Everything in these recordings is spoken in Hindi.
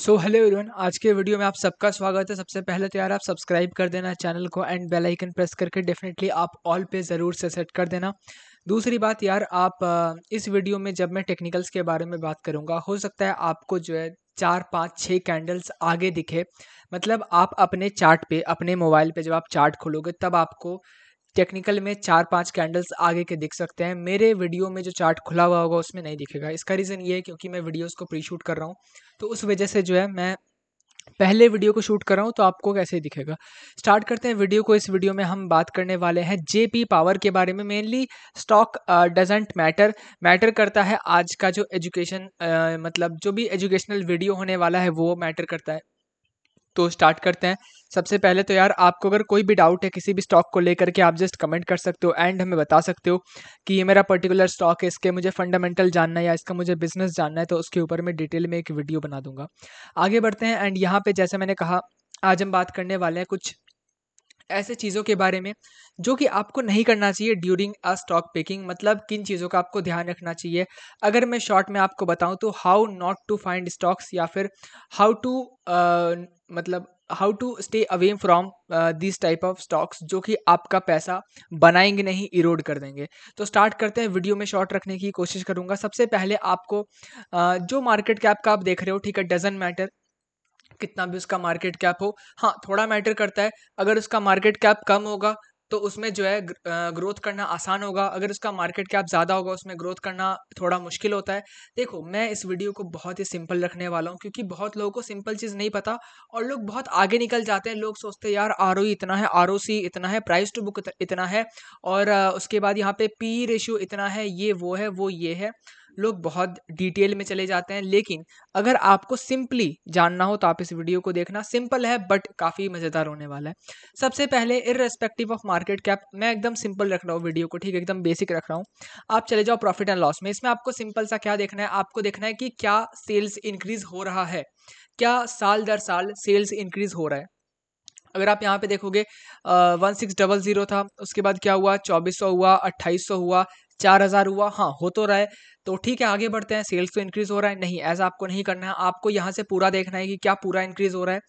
सो हेलो एवरीवन आज के वीडियो में आप सबका स्वागत है सबसे पहले तो यार आप सब्सक्राइब कर देना चैनल को एंड बेल आइकन प्रेस करके डेफिनेटली आप ऑल पे ज़रूर से सेट कर देना दूसरी बात यार आप इस वीडियो में जब मैं टेक्निकल्स के बारे में बात करूंगा हो सकता है आपको जो है चार पाँच छः कैंडल्स आगे दिखे मतलब आप अपने चार्ट पे अपने मोबाइल पे जब आप चार्ट खोलोगे तब आपको टेक्निकल में चार पांच कैंडल्स आगे के दिख सकते हैं मेरे वीडियो में जो चार्ट खुला हुआ होगा उसमें नहीं दिखेगा इसका रीज़न ये है क्योंकि मैं वीडियोस को प्री शूट कर रहा हूँ तो उस वजह से जो है मैं पहले वीडियो को शूट कर रहा हूँ तो आपको कैसे दिखेगा स्टार्ट करते हैं वीडियो को इस वीडियो में हम बात करने वाले हैं जे पावर के बारे में mainly stock doesn't matter matter करता है आज का जो एजुकेशन uh, मतलब जो भी एजुकेशनल वीडियो होने वाला है वो मैटर करता है तो स्टार्ट करते हैं सबसे पहले तो यार आपको अगर कोई भी डाउट है किसी भी स्टॉक को लेकर के आप जस्ट कमेंट कर सकते हो एंड हमें बता सकते हो कि ये मेरा पर्टिकुलर स्टॉक है इसके मुझे फंडामेंटल जानना है या इसका मुझे बिजनेस जानना है तो उसके ऊपर मैं डिटेल में एक वीडियो बना दूंगा आगे बढ़ते हैं एंड यहाँ पर जैसे मैंने कहा आज हम बात करने वाले हैं कुछ ऐसे चीज़ों के बारे में जो कि आपको नहीं करना चाहिए ड्यूरिंग अ स्टॉक पिकिंग मतलब किन चीज़ों का आपको ध्यान रखना चाहिए अगर मैं शॉर्ट में आपको बताऊं तो how not to find stocks या फिर हाउ टू मतलब how to stay away from this type of stocks जो कि आपका पैसा बनाएंगे नहीं इरोड कर देंगे तो स्टार्ट करते हैं वीडियो में शॉर्ट रखने की कोशिश करूंगा सबसे पहले आपको uh, जो मार्केट कैप का आप देख रहे हो ठीक है डजेंट मैटर कितना भी उसका मार्केट कैप हो हाँ थोड़ा मैटर करता है अगर उसका मार्केट कैप कम होगा तो उसमें जो है ग्रोथ करना आसान होगा अगर उसका मार्केट कैप ज़्यादा होगा उसमें ग्रोथ करना थोड़ा मुश्किल होता है देखो मैं इस वीडियो को बहुत ही सिंपल रखने वाला हूँ क्योंकि बहुत लोगों को सिंपल चीज़ नहीं पता और लोग बहुत आगे निकल जाते हैं लोग सोचते हैं यार आर इतना है आर इतना है प्राइस टू बुक इतना है और उसके बाद यहाँ पे पी रेशियो इतना है ये वो है वो ये है लोग बहुत डिटेल में चले जाते हैं लेकिन अगर आपको सिंपली जानना हो तो आप इस वीडियो को देखना सिंपल है बट काफ़ी मज़ेदार होने वाला है सबसे पहले इरेस्पेक्टिव ऑफ मार्केट कैप मैं एकदम सिंपल रख रहा हूँ वीडियो को ठीक है एकदम बेसिक रख रहा हूँ आप चले जाओ प्रॉफिट एंड लॉस में इसमें आपको सिंपल सा क्या देखना है आपको देखना है कि क्या सेल्स इंक्रीज हो रहा है क्या साल दर साल सेल्स इंक्रीज हो रहा है अगर आप यहाँ पे देखोगे वन सिक्स डबल ज़ीरो था उसके बाद क्या हुआ चौबीस सौ हुआ अट्ठाईस सौ हुआ चार हज़ार हुआ हाँ हो तो रहा है तो ठीक है आगे बढ़ते हैं सेल्स तो इंक्रीज़ हो रहा है नहीं ऐसा आपको नहीं करना है आपको यहाँ से पूरा देखना है कि क्या पूरा इंक्रीज़ हो रहा है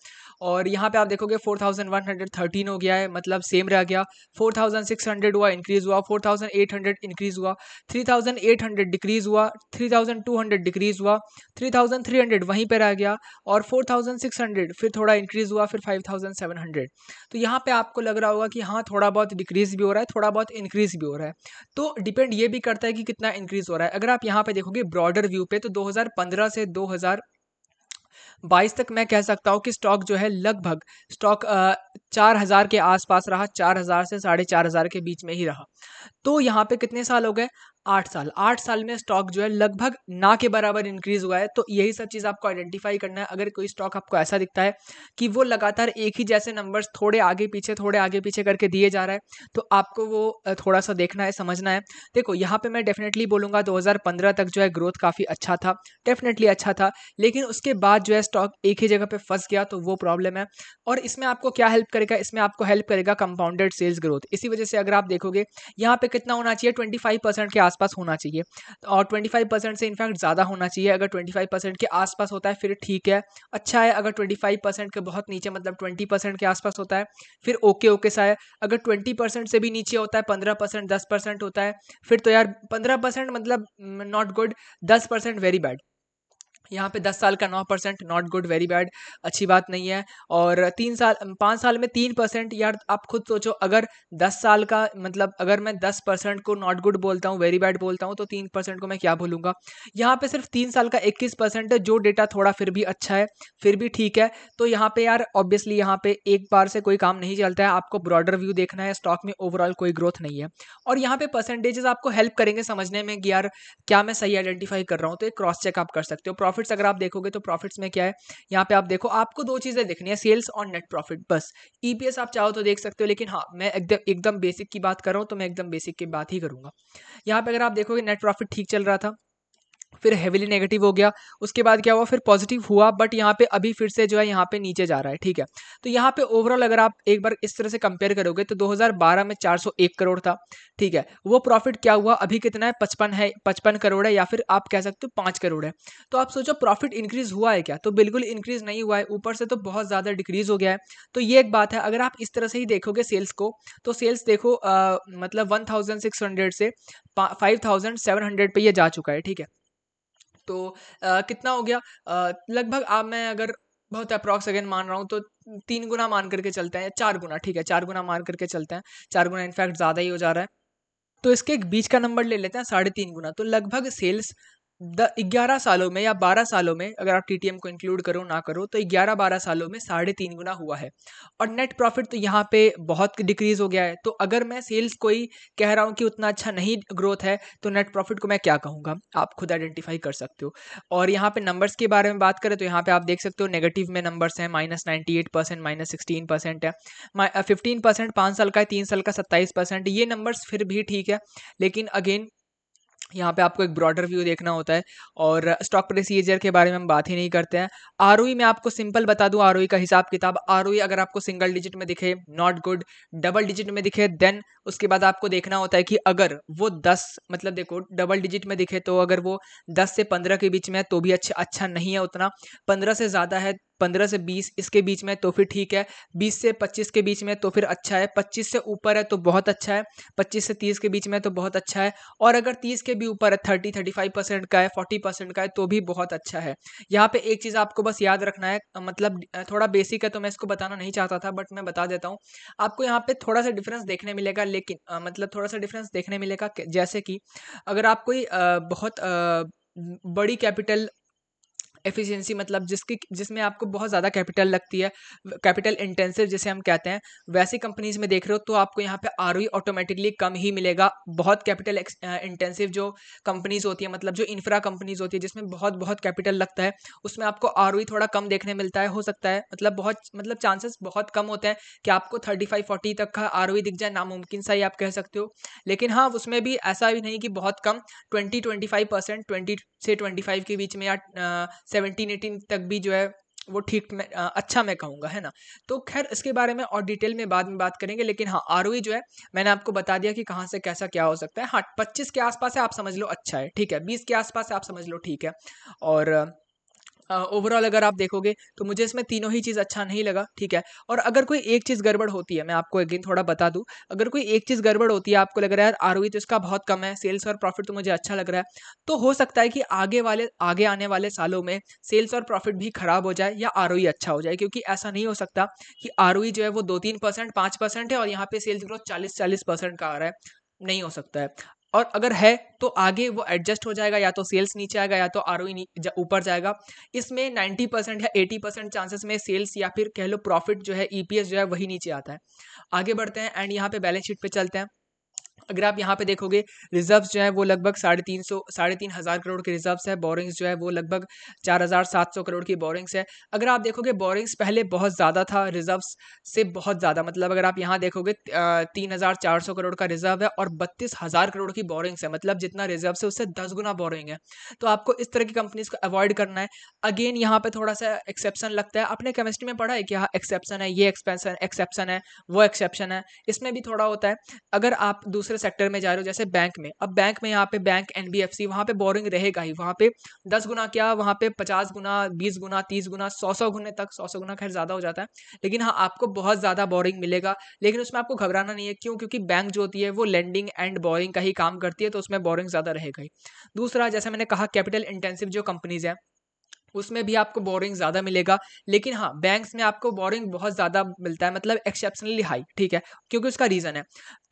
और यहाँ पे आप देखोगे 4113 हो गया है मतलब सेम रह गया 4600 हुआ इंक्रीज़ हुआ 4800 इंक्रीज़ हुआ 3800 डिक्रीज़ हुआ 3200 डिक्रीज़ हुआ 3300 वहीं पर रह गया और 4600 फिर थोड़ा इंक्रीज़ हुआ फिर 5700 तो यहाँ पर आपको लग रहा होगा कि हाँ थोड़ा बहुत डिक्रीज़ भी हो रहा है थोड़ा बहुत इंक्रीज़ भी हो रहा है तो डिपेंड ये भी करता है कि कितना इंक्रीज़ हो रहा है अगर आप आप यहाँ पे देखोगे ब्रॉडर व्यू पे तो 2015 से 2022 तक मैं कह सकता हूँ कि स्टॉक जो है लगभग स्टॉक चार हज़ार के आसपास रहा चार हज़ार से साढ़े चार हज़ार के बीच में ही रहा तो यहाँ पे कितने साल हो गए आठ साल आठ साल में स्टॉक जो है लगभग ना के बराबर इंक्रीज हुआ है तो यही सब चीज़ आपको आइडेंटिफाई करना है अगर कोई स्टॉक आपको ऐसा दिखता है कि वो लगातार एक ही जैसे नंबर्स थोड़े आगे पीछे थोड़े आगे पीछे करके दिए जा रहा है तो आपको वो थोड़ा सा देखना है समझना है देखो यहाँ पर मैं डेफिनेटली बोलूँगा दो तक जो है ग्रोथ काफ़ी अच्छा था डेफिनेटली अच्छा था लेकिन उसके बाद जो है स्टॉक एक ही जगह पर फंस गया तो वो प्रॉब्लम है और इसमें आपको क्या हेल्प करेगा इसमें आपको हेल्प करेगा कंपाउंडेड सेल्स ग्रोथ इसी वजह से अगर आप देखोगे यहाँ पर कितना होना चाहिए ट्वेंटी के आसपास होना चाहिए और 25% से इनफैक्ट ज़्यादा होना चाहिए अगर 25% के आसपास होता है फिर ठीक है अच्छा है अगर 25% के बहुत नीचे मतलब 20% के आसपास होता है फिर ओके ओके सा है अगर 20% से भी नीचे होता है 15% परसेंट होता है फिर तो यार 15% मतलब नॉट mm, गुड दस परसेंट वेरी बैड यहाँ पे दस साल का नौ percent not good very bad अच्छी बात नहीं है और तीन साल पाँच साल में तीन परसेंट यार आप खुद सोचो अगर दस साल का मतलब अगर मैं दस परसेंट को नॉट गुड बोलता हूँ वेरी बैड बोलता हूँ तो तीन परसेंट को मैं क्या बोलूँगा यहाँ पे सिर्फ तीन साल का इक्कीस परसेंट है जो डेटा थोड़ा फिर भी अच्छा है फिर भी ठीक है तो यहाँ पे यार ऑब्वियसली यहाँ पे एक बार से कोई काम नहीं चलता है आपको ब्रॉडर व्यू देखना है स्टॉक में ओवरऑल कोई ग्रोथ नहीं है और यहाँ पे परसेंटेजेस आपको हेल्प करेंगे समझने में कि यार क्या मैं सही आइडेंटिफाई कर रहा हूँ तो एक क्रॉस चेक आप कर सकते हो प्रॉफिट प्रॉफिट्स अगर आप देखोगे तो प्रॉफिट्स में क्या है यहाँ पे आप देखो आपको दो चीज़ें देखनी है सेल्स और नेट प्रॉफिट बस ईपीएस आप चाहो तो देख सकते हो लेकिन हाँ मैं एकदम एकदम बेसिक की बात कर रहा हूँ तो मैं एकदम बेसिक की बात ही करूँगा यहाँ पे अगर आप देखोगे नेट प्रॉफिट ठीक चल रहा था फिर हेविली नेगेटिव हो गया उसके बाद क्या हुआ फिर पॉजिटिव हुआ बट यहाँ पे अभी फिर से जो है यहाँ पे नीचे जा रहा है ठीक है तो यहाँ पे ओवरऑल अगर आप एक बार इस तरह से कंपेयर करोगे तो 2012 में 401 करोड़ था ठीक है वो प्रॉफिट क्या हुआ अभी कितना है पचपन है पचपन करोड़ है या फिर आप कह सकते हो पाँच करोड़ है तो आप सोचो प्रॉफिट इंक्रीज हुआ है क्या तो बिल्कुल इंक्रीज नहीं हुआ है ऊपर से तो बहुत ज़्यादा डिक्रीज हो गया है तो ये एक बात है अगर आप इस तरह से ही देखोगे सेल्स को तो सेल्स देखो मतलब वन से फाइव थाउजेंड सेवन हंड्रेड पर यह जा चुका है ठीक है तो आ, कितना हो गया लगभग आप मैं अगर बहुत अप्रॉक्स अगेन मान रहा हूँ तो तीन गुना मान करके चलते हैं चार गुना ठीक है चार गुना मान करके चलते हैं चार गुना इनफैक्ट ज़्यादा ही हो जा रहा है तो इसके एक बीच का नंबर ले लेते हैं साढ़े तीन गुना तो लगभग सेल्स ग्यारह सालों में या बारह सालों में अगर आप टी को इंक्लूड करो ना करो तो ग्यारह बारह सालों में साढ़े तीन गुना हुआ है और नेट प्रॉफिट तो यहाँ पे बहुत डिक्रीज़ हो गया है तो अगर मैं सेल्स कोई कह रहा हूँ कि उतना अच्छा नहीं ग्रोथ है तो नेट प्रॉफिट को मैं क्या कहूँगा आप खुद आइडेंटिफाई कर सकते हो और यहाँ पे नंबर्स के बारे में बात करें तो यहाँ पे आप देख सकते हो नेगेटिव में नंबर्स हैं minus ninety eight percent minus sixteen percent है फिफ्टीन परसेंट पाँच साल का है तीन साल का सत्ताईस परसेंट ये नंबर्स फिर भी ठीक है लेकिन अगेन यहाँ पे आपको एक ब्रॉडर व्यू देखना होता है और स्टॉक प्रोसीजर के बारे में हम बात ही नहीं करते हैं आर e में आपको सिंपल बता दूँ आर e का हिसाब किताब आर e अगर आपको सिंगल डिजिट में दिखे नॉट गुड डबल डिजिट में दिखे देन उसके बाद आपको देखना होता है कि अगर वो दस मतलब देखो डबल डिजिट में दिखे तो अगर वो दस से पंद्रह के बीच में है तो भी अच्छा अच्छा नहीं है उतना पंद्रह से ज़्यादा है पंद्रह से बीस इसके बीच में तो फिर ठीक है बीस से पच्चीस के बीच में तो फिर अच्छा है पच्चीस से ऊपर है तो बहुत अच्छा है पच्चीस से तीस के बीच में तो बहुत अच्छा है और अगर तीस के भी ऊपर है थर्टी थर्टी फाइव परसेंट का है फोर्टी परसेंट का है तो भी बहुत अच्छा है यहाँ पे एक चीज़ आपको बस याद रखना है मतलब थोड़ा बेसिक है तो मैं इसको बताना नहीं चाहता था बट मैं बता देता हूँ आपको यहाँ पे थोड़ा सा डिफरेंस देखने मिलेगा लेकिन मतलब थोड़ा सा डिफरेंस देखने मिलेगा जैसे कि अगर आप कोई बहुत बड़ी कैपिटल एफिशिएंसी मतलब जिसकी जिसमें आपको बहुत ज़्यादा कैपिटल लगती है कैपिटल इंटेंसिव जिसे हम कहते हैं वैसी कंपनीज में देख रहे हो तो आपको यहाँ पे आर ऑटोमेटिकली कम ही मिलेगा बहुत कैपिटल इंटेंसिव जो कंपनीज होती है मतलब जो इंफ्रा कंपनीज होती है जिसमें बहुत बहुत कैपिटल लगता है उसमें आपको आर थोड़ा कम देखने मिलता है हो सकता है मतलब बहुत मतलब चांसेस बहुत कम होते हैं कि आपको थर्टी फाइव फोर्टी तक का आर दिख जाए नामुमकिन सा ही आप कह सकते हो लेकिन हाँ उसमें भी ऐसा भी नहीं कि बहुत कम twenty twenty five percent twenty से ट्वेंटी फाइव के बीच में या सेवनटीन एटीन तक भी जो है वो ठीक मैं अच्छा मैं कहूँगा है ना तो खैर इसके बारे में और डिटेल में बाद में बात करेंगे लेकिन हाँ आर जो है मैंने आपको बता दिया कि कहाँ से कैसा क्या हो सकता है हाँ पच्चीस के आसपास है आप समझ लो अच्छा है ठीक है बीस के आसपास है आप समझ लो ठीक है और ओवरऑल अगर आप देखोगे तो मुझे इसमें तीनों ही चीज़ अच्छा नहीं लगा ठीक है और अगर कोई एक चीज़ गड़बड़ होती है मैं आपको अगेन थोड़ा बता दूँ अगर कोई एक चीज़ गड़बड़ होती है आपको लग रहा है यार आर तो इसका बहुत कम है सेल्स और प्रॉफिट तो मुझे अच्छा लग रहा है तो हो सकता है कि आगे वाले आगे आने वाले सालों में सेल्स और प्रॉफिट भी खराब हो जाए या आर अच्छा हो जाए क्योंकि ऐसा नहीं हो सकता कि आर जो है वो दो तीन परसेंट परसेंट है और यहाँ पे सेल्स ग्रोथ चालीस चालीस परसेंट का आ रहा है नहीं हो सकता है और अगर है तो आगे वो एडजस्ट हो जाएगा या तो सेल्स नीचे आएगा या तो आर ऊपर जाएगा इसमें 90 परसेंट या 80 परसेंट चांसेस में सेल्स या फिर कह लो प्रॉफिट जो है ई e जो है वही नीचे आता है आगे बढ़ते हैं एंड यहाँ पे बैलेंस शीट पे चलते हैं अगर आप यहाँ पे देखोगे रिजर्व्स जो है वो लगभग साढ़े तीन सौ साढ़े तीन हज़ार करोड़ के रिजर्व्स है बोरिंग्स जो है वो लगभग चार हज़ार सात सौ करोड़ की बोरिंग्स है अगर आप देखोगे बोरिंग्स पहले बहुत ज़्यादा था रिजर्व्स से बहुत ज़्यादा मतलब अगर आप यहाँ देखोगे तीन हज़ार चार सौ करोड़ का रिजर्व है और बत्तीस हज़ार करोड़ की बोरिंग्स है मतलब जितना रिजर्व है उससे दस गुना बोरिंग है तो आपको इस तरह की कंपनीज को अवॉइड करना है अगेन यहाँ पर थोड़ा सा एक्सेप्शन लगता है अपने केमिस्ट्री में पढ़ा है कि हाँ एक्सेप्शन है ये एक्सपेंसन एक्सेप्शन है वो एक्सेप्शन है इसमें भी थोड़ा होता है अगर आप दूसरे दूसरे सेक्टर में जा रहे हो जैसे बैंक में अब बैंक में यहाँ पे bank N B F C वहाँ पे बोरिंग रहेगा ही वहाँ पे दस गुना क्या वहाँ पे पचास गुना बीस गुना तीस गुना सौ सौ गुने तक सौ सौ गुना खैर ज़्यादा हो जाता है लेकिन हाँ आपको बहुत ज़्यादा बोरिंग मिलेगा लेकिन उसमें आपको घबराना नहीं है क्यों क्योंकि बैंक जो होती है वो लैंडिंग एंड बोरिंग का ही काम करती है तो उसमें बोरिंग ज़्यादा रहेगा ही दूसरा जैसे मैंने कहा कैपिटल इंटेंसिव जो कंपनीज़ हैं उसमें भी आपको बोरिंग ज़्यादा मिलेगा लेकिन हाँ बैंक्स में आपको बोरिंग बहुत ज़्यादा मिलता है मतलब एक्सेप्शनली हाई ठीक है क्योंकि उसका रीज़न है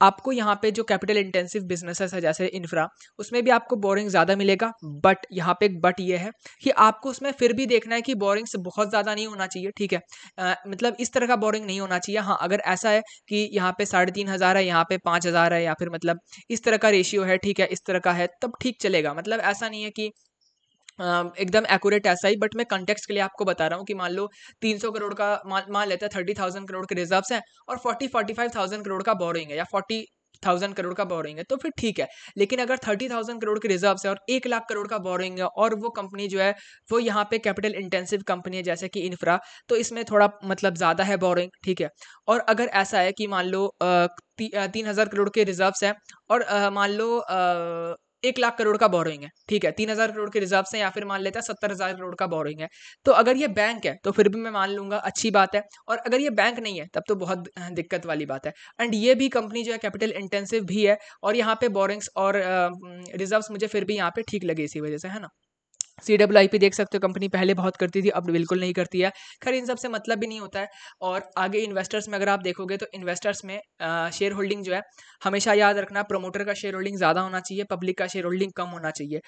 आपको यहाँ पे जो कैपिटल इंटेंसिव बिजनेसेस है जैसे इन्फ्रा उसमें भी आपको बोरिंग ज़्यादा मिलेगा बट यहाँ पे एक बट ये है कि आपको उसमें फिर भी देखना है कि बोरिंग्स बहुत ज़्यादा नहीं होना चाहिए ठीक है आ, मतलब इस तरह का बोरिंग नहीं होना चाहिए हाँ अगर ऐसा है कि यहाँ पे साढ़े तीन हज़ार है यहाँ पे पाँच हज़ार है या फिर मतलब इस तरह का रेशियो है ठीक है इस तरह का है तब ठीक चलेगा मतलब ऐसा नहीं है कि एकदम एक्यूरेट ऐसा ही बट मैं कंटेक्स्ट के लिए आपको बता रहा हूँ कि मान लो 300 करोड़ का मान लेते हैं थर्टी थाउजेंड करोड़ के रिजर्व्स हैं और forty forty five thousand crore का बोरिंग है या फोर्टी थाउजेंड करोड़ का बोरिंग है तो फिर ठीक है लेकिन अगर थर्टी थाउजेंड करोड़ के रिजर्व्स है और एक लाख करोड़ का बोरिंग है और वो कंपनी जो है वो यहाँ पे कैपिटल इंटेंसिव कंपनी है जैसे कि इन्फ्रा तो इसमें थोड़ा मतलब ज़्यादा है बोरिंग ठीक है और अगर ऐसा है कि मान लो तीन हज़ार करोड़ के रिजर्व्स हैं और मान लो एक लाख करोड़ का बोरोइंग है ठीक है तीन हजार करोड़ के रिजर्व है या फिर मान लेता है सत्तर हजार करोड़ का बोरोइंग है तो अगर ये बैंक है तो फिर भी मैं मान लूंगा अच्छी बात है और अगर ये बैंक नहीं है तब तो बहुत दिक्कत वाली बात है एंड ये भी कंपनी जो है कैपिटल इंटेंसिव भी है और यहाँ पे बोरिंग्स और रिजर्व मुझे फिर भी यहाँ पे ठीक लगे इसी वजह से है ना सी डब्ल्यू आई पी देख सकते हो कंपनी पहले बहुत करती थी अब बिल्कुल नहीं करती है खैर इन सब से मतलब भी नहीं होता है और आगे इन्वेस्टर्स में अगर आप देखोगे तो इन्वेस्टर्स में शेयर होल्डिंग जो है हमेशा याद रखना प्रोमोटर का शेयर होल्डिंग ज़्यादा होना चाहिए पब्लिक का शेयर होल्डिंग कम होना चाहिए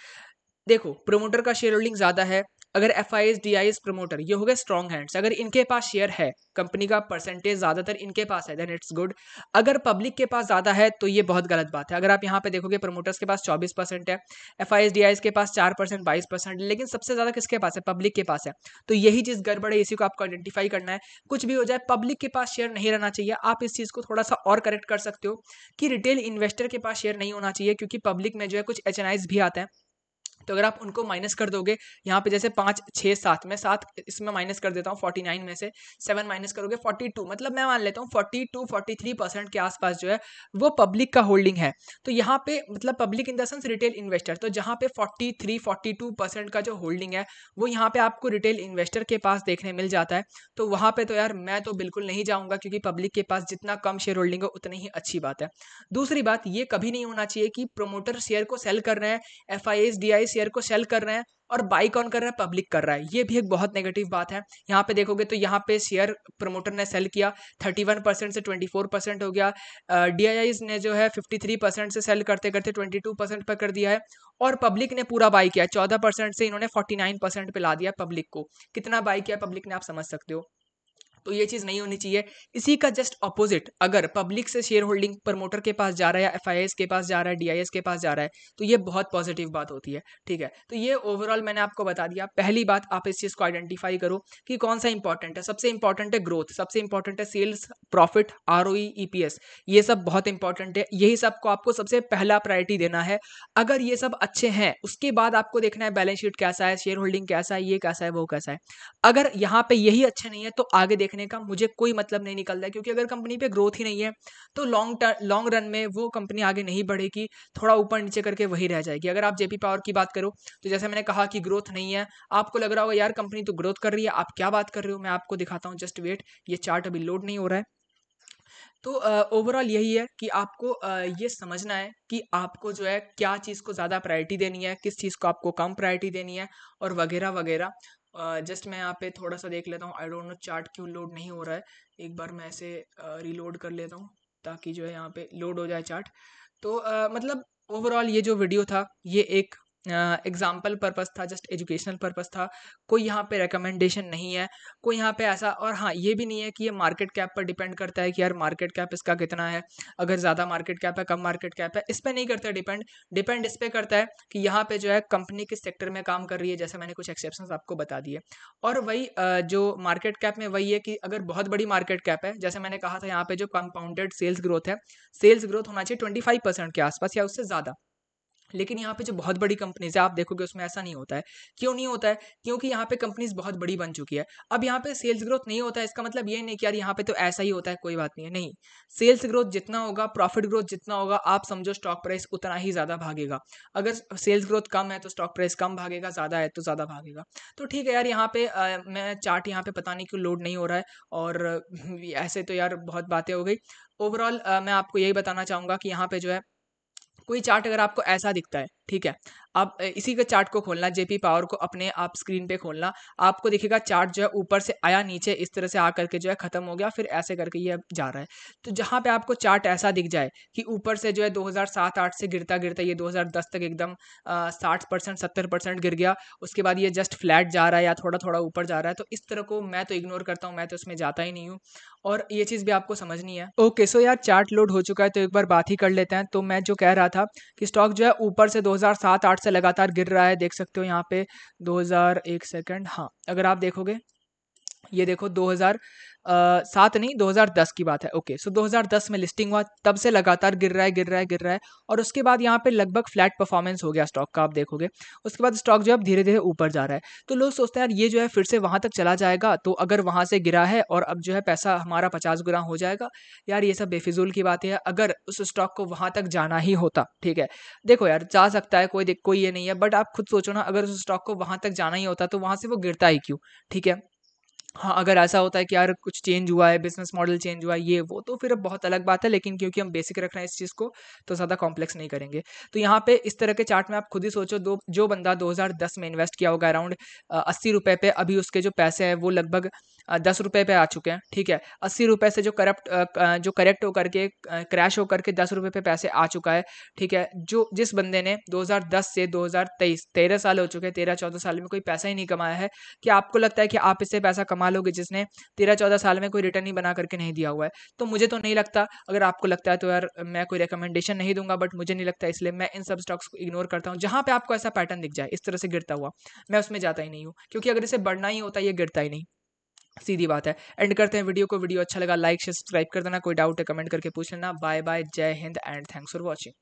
देखो प्रोमोटर का शेयर होल्डिंग ज़्यादा है अगर F I D I promoter ये हो गए स्ट्रॉन्ग हैंड्स अगर इनके पास शेयर है कंपनी का परसेंटेज ज़्यादातर इनके पास है देन इट्स गुड अगर पब्लिक के पास ज़्यादा है तो ये बहुत गलत बात है अगर आप यहाँ पे देखोगे प्रमोटर्स के पास चौबीस परसेंट है एफ आई डी आई के पास चार परसेंट बाईस परसेंट लेकिन सबसे ज़्यादा किसके पास है पब्लिक के पास है तो यही चीज़ गड़बड़ है इसी को आपको आइडेंटिफाई करना है कुछ भी हो जाए पब्लिक के पास शेयर नहीं रहना चाहिए आप इस चीज़ को थोड़ा सा और करेक्ट कर सकते हो कि रिटेल इन्वेस्टर के पास शेयर नहीं होना चाहिए क्योंकि पब्लिक में जो है कुछ एच भी आते हैं तो अगर आप उनको माइनस कर दोगे यहाँ पे जैसे पाँच छः सात में सात इसमें माइनस कर देता हूँ फोर्टी नाइन में से सेवन माइनस करोगे फोर्टी टू मतलब मैं मान लेता हूँ forty two forty three percent के आसपास जो है वो पब्लिक का होल्डिंग है तो यहाँ पे मतलब public in the sense retail investor तो जहाँ पे forty three forty two percent का जो होल्डिंग है वो यहाँ पे आपको रिटेल इन्वेस्टर के पास देखने मिल जाता है तो वहाँ पर तो यार मैं तो बिल्कुल नहीं जाऊँगा क्योंकि पब्लिक के पास जितना कम शेयर होल्डिंग है उतनी ही अच्छी बात है दूसरी बात ये कभी नहीं होना चाहिए कि प्रोमोटर शेयर को सेल कर रहे हैं F I S D I share को सेल कर रहे हैं और बाई कौन कर रहा है पब्लिक कर रहा है ये भी एक बहुत नेगेटिव बात है यहाँ पे देखोगे तो यहाँ पे शेयर प्रमोटर ने सेल किया 31 परसेंट से 24 परसेंट हो गया डी uh, ने जो है 53 परसेंट से सेल करते करते 22 परसेंट पर कर दिया है और पब्लिक ने पूरा बाई किया 14 परसेंट से इन्होंने 49 परसेंट पर ला दिया पब्लिक को कितना बाई किया पब्लिक ने आप समझ सकते हो तो ये चीज़ नहीं होनी चाहिए इसी का जस्ट अपोजिट अगर पब्लिक से शेयर होल्डिंग प्रमोटर के पास जा रहा है एफ आई के पास जा रहा है डी आई एस के पास जा रहा है तो ये बहुत पॉजिटिव बात होती है ठीक है तो ये ओवरऑल मैंने आपको बता दिया पहली बात आप इस चीज़ को आइडेंटिफाई करो कि कौन सा इंपॉर्टेंट है सबसे इंपॉर्टेंट है ग्रोथ सबसे इंपॉर्टेंट है सेल्स प्रॉफिट आर ओ ये सब बहुत इंपॉर्टेंट है यही सबको आपको सबसे पहला प्रायोरिटी देना है अगर ये सब अच्छे हैं उसके बाद आपको देखना है बैलेंस शीट कैसा है शेयर होल्डिंग कैसा है ये कैसा है वो कैसा है अगर यहाँ पे यही अच्छे नहीं है तो आगे देख देखने का मुझे कोई मतलब नहीं निकलता है क्योंकि अगर कंपनी पे ग्रोथ ही नहीं है तो लॉन्ग टर्म लॉन्ग रन में वो कंपनी आगे नहीं बढ़ेगी थोड़ा ऊपर नीचे करके वही रह जाएगी अगर आप जेपी पावर की बात करो तो जैसे मैंने कहा कि ग्रोथ नहीं है आपको लग रहा होगा यार कंपनी तो ग्रोथ कर रही है आप क्या बात कर रहे हो मैं आपको दिखाता हूँ जस्ट वेट ये चार्ट अभी लोड नहीं हो रहा है तो ओवरऑल uh, यही है कि आपको uh, ये समझना है कि आपको जो है क्या चीज़ को ज़्यादा प्रायोरिटी देनी है किस चीज़ को आपको कम प्रायोरिटी देनी है और वगैरह वगैरह जस्ट मैं यहाँ पे थोड़ा सा देख लेता हूँ आई डोंट नो चार्ट क्यों लोड नहीं हो रहा है एक बार मैं ऐसे रीलोड कर लेता हूँ ताकि जो है यहाँ पे लोड हो जाए चार्ट तो मतलब ओवरऑल ये जो वीडियो था ये एक एग्ज़ाम्पल पर्पस था जस्ट एजुकेशनल पर्पस था कोई यहाँ पे रिकमेंडेशन नहीं है कोई यहाँ पे ऐसा और हाँ ये भी नहीं है कि ये मार्केट कैप पर डिपेंड करता है कि यार मार्केट कैप इसका कितना है अगर ज़्यादा मार्केट कैप है कम मार्केट कैप है इस पर नहीं करता डिपेंड डिपेंड इस पर करता है कि यहाँ पर जो है कंपनी किस सेक्टर में काम कर रही है जैसे मैंने कुछ एक्सेप्शन आपको बता दिए और वही जो मार्केट कैप में वही है कि अगर बहुत बड़ी मार्केट कैप है जैसे मैंने कहा था यहाँ पर जो कंपाउंडेड सेल्स ग्रोथ है सेल्स ग्रोथ होना चाहिए ट्वेंटी के आसपास या उससे ज़्यादा लेकिन यहाँ पे जो बहुत बड़ी कंपनीज है आप देखोगे उसमें ऐसा नहीं होता है क्यों नहीं होता है क्योंकि यहाँ पे कंपनीज बहुत बड़ी बन चुकी है अब यहाँ पे सेल्स ग्रोथ नहीं होता है इसका मतलब ये नहीं कि यार यहाँ पे तो ऐसा ही होता है कोई बात नहीं है नहीं सेल्स ग्रोथ जितना होगा प्रॉफिट ग्रोथ जितना होगा आप समझो स्टॉक प्राइस उतना ही ज़्यादा भागेगा अगर सेल्स ग्रोथ कम है तो स्टॉक प्राइस कम भागेगा ज़्यादा है तो ज़्यादा भागेगा तो ठीक है यार यहाँ पे मैं चार्ट यहाँ पे पता नहीं क्यों लोड नहीं हो रहा है और ऐसे तो यार बहुत बातें हो गई ओवरऑल मैं आपको यही बताना चाहूँगा कि यहाँ पे जो है कोई चार्ट अगर आपको ऐसा दिखता है ठीक है अब इसी के चार्ट को खोलना जेपी पावर को अपने आप स्क्रीन पे खोलना आपको देखिएगा चार्ट जो है ऊपर से आया नीचे इस तरह से आ करके जो है ख़त्म हो गया फिर ऐसे करके ये जा रहा है तो जहाँ पे आपको चार्ट ऐसा दिख जाए कि ऊपर से जो है 2007-8 से गिरता गिरता ये 2010 तक एकदम साठ परसेंट सत्तर परसेंट गिर गया उसके बाद ये जस्ट फ्लैट जा रहा है या थोड़ा थोड़ा ऊपर जा रहा है तो इस तरह को मैं तो इग्नोर करता हूँ मैं तो उसमें जाता ही नहीं हूँ और ये चीज़ भी आपको समझनी है ओके सो यार चार्ट लोड हो चुका है तो एक बार बात ही कर लेते हैं तो मैं जो कह रहा था कि स्टॉक जो है ऊपर से दो 2007-8 से लगातार गिर रहा है देख सकते हो यहाँ पे 2001 सेकंड हाँ अगर आप देखोगे ये देखो 2007 सात नहीं 2010 की बात है ओके सो 2010 में लिस्टिंग हुआ तब से लगातार गिर रहा है गिर रहा है गिर रहा है और उसके बाद यहाँ पे लगभग फ्लैट परफॉर्मेंस हो गया स्टॉक का आप देखोगे उसके बाद स्टॉक जो है धीरे धीरे ऊपर जा रहा है तो लोग सोचते हैं यार ये जो है फिर से वहाँ तक चला जाएगा तो अगर वहाँ से गिरा है और अब जो है पैसा हमारा पचास गुना हो जाएगा यार ये सब बेफिजूल की बात है अगर उस स्टॉक को वहाँ तक जाना ही होता ठीक है देखो यार जा सकता है कोई कोई ये नहीं है बट आप खुद सोचो ना अगर उस स्टॉक को वहाँ तक जाना ही होता तो वहाँ से वो गिरता ही क्यों ठीक है हाँ अगर ऐसा होता है कि यार कुछ चेंज हुआ है बिजनेस मॉडल चेंज हुआ है ये वो तो फिर अब बहुत अलग बात है लेकिन क्योंकि हम बेसिक रख रहे हैं इस चीज़ को तो ज़्यादा कॉम्प्लेक्स नहीं करेंगे तो यहाँ पे इस तरह के चार्ट में आप खुद ही सोचो दो जो बंदा 2010 में इन्वेस्ट किया होगा अराउंड अस्सी रुपये पे अभी उसके जो पैसे हैं वो लगभग दस रुपये पे आ चुके हैं ठीक है अस्सी रुपये से जो करप्ट जो करेक्ट होकर के क्रैश होकर के दस रुपये पे पैसे आ चुका है ठीक है जो जिस बंदे ने 2010 से 2023 13 साल हो चुके हैं तेरह चौदह साल में कोई पैसा ही नहीं कमाया है कि आपको लगता है कि आप इससे पैसा कमा कमा लोगे जिसने तेरह चौदह साल में कोई रिटर्न ही बना करके नहीं दिया हुआ है तो मुझे तो नहीं लगता अगर आपको लगता है तो यार मैं कोई रिकमेंडेशन नहीं दूंगा बट मुझे नहीं लगता इसलिए मैं इन सब स्टॉक्स को इग्नोर करता हूँ जहाँ पर आपको ऐसा पैटर्न दिख जाए इस तरह से गिरता हुआ मैं उसमें जाता ही नहीं हूँ क्योंकि अगर इसे बढ़ना ही होता ये गिरता ही नहीं सीधी बात है एंड करते हैं वीडियो को वीडियो अच्छा लगा लाइक शेयर सब्सक्राइब कर देना कोई डाउट है कमेंट करके पूछ लेना bye bye Jai Hind and thanks for watching